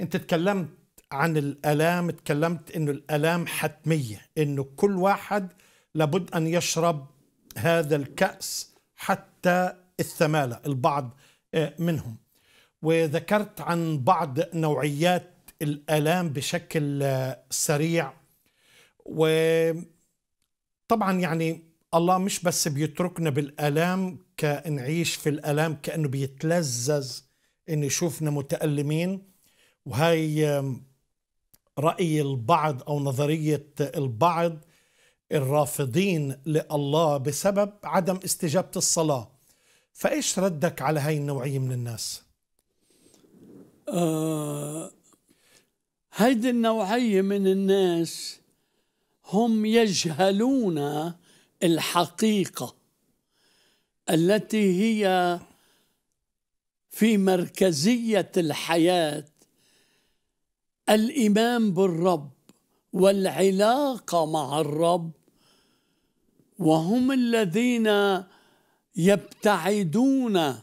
انت تكلمت عن الالام تكلمت انه الالام حتميه انه كل واحد لابد ان يشرب هذا الكاس حتى الثماله البعض آه، منهم وذكرت عن بعض نوعيات الالام بشكل آه، سريع وطبعا يعني الله مش بس بيتركنا بالالام كنعيش في الالام كانه بيتلذذ انه يشوفنا متالمين وهي رأي البعض أو نظرية البعض الرافضين لله بسبب عدم استجابة الصلاة فإيش ردك على هاي النوعية من الناس؟ آه هيدي النوعية من الناس هم يجهلون الحقيقة التي هي في مركزية الحياة الايمان بالرب والعلاقه مع الرب وهم الذين يبتعدون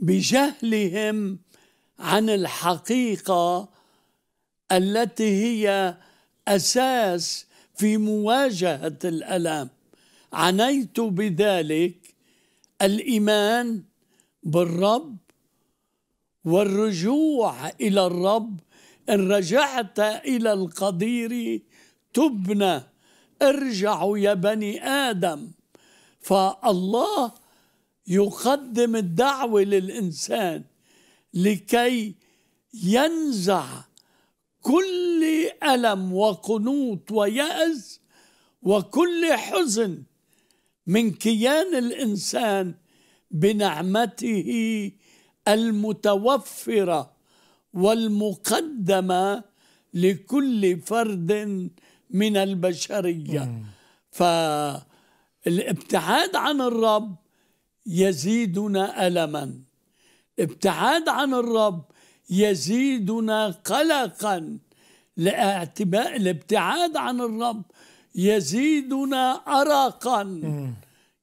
بجهلهم عن الحقيقه التي هي اساس في مواجهه الألام عنيت بذلك الايمان بالرب والرجوع إلى الرب إن رجعت إلى القدير تبنى ارجعوا يا بني آدم فالله يقدم الدعوة للإنسان لكي ينزع كل ألم وقنوط ويأس وكل حزن من كيان الإنسان بنعمته المتوفره والمقدمه لكل فرد من البشريه فالابتعاد عن الرب يزيدنا الما الابتعاد عن الرب يزيدنا قلقا لاعتباء الابتعاد عن الرب يزيدنا أرقا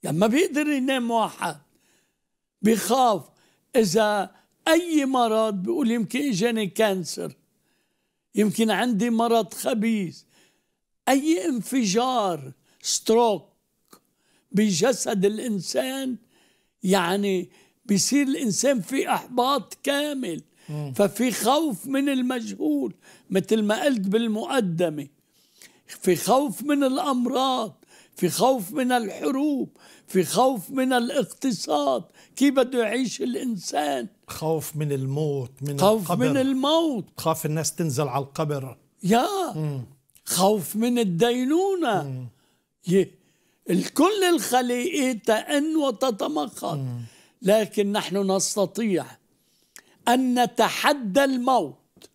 يعني ما بيقدر ينام واحد بيخاف إذا أي مرض بيقول يمكن إجاني كانسر يمكن عندي مرض خبيث أي انفجار ستروك بجسد الإنسان يعني بيصير الإنسان في إحباط كامل ففي خوف من المجهول مثل ما قلت بالمقدمة في خوف من الأمراض في خوف من الحروب في خوف من الاقتصاد كيف بده يعيش الإنسان خوف من الموت من خوف القبر من الموت خاف الناس تنزل على القبر يا مم. خوف من الدينونة ي... الكل الخليقة تأن وتتمخض لكن نحن نستطيع أن نتحدى الموت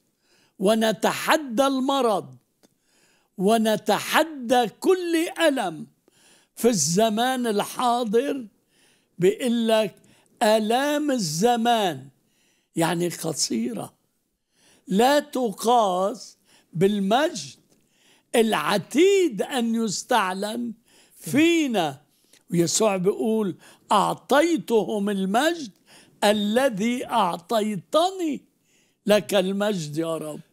ونتحدى المرض ونتحدى كل ألم في الزمان الحاضر بيقول لك آلام الزمان يعني قصيرة لا تقاس بالمجد العتيد أن يستعلن فينا ويسوع بيقول أعطيتهم المجد الذي أعطيتني لك المجد يا رب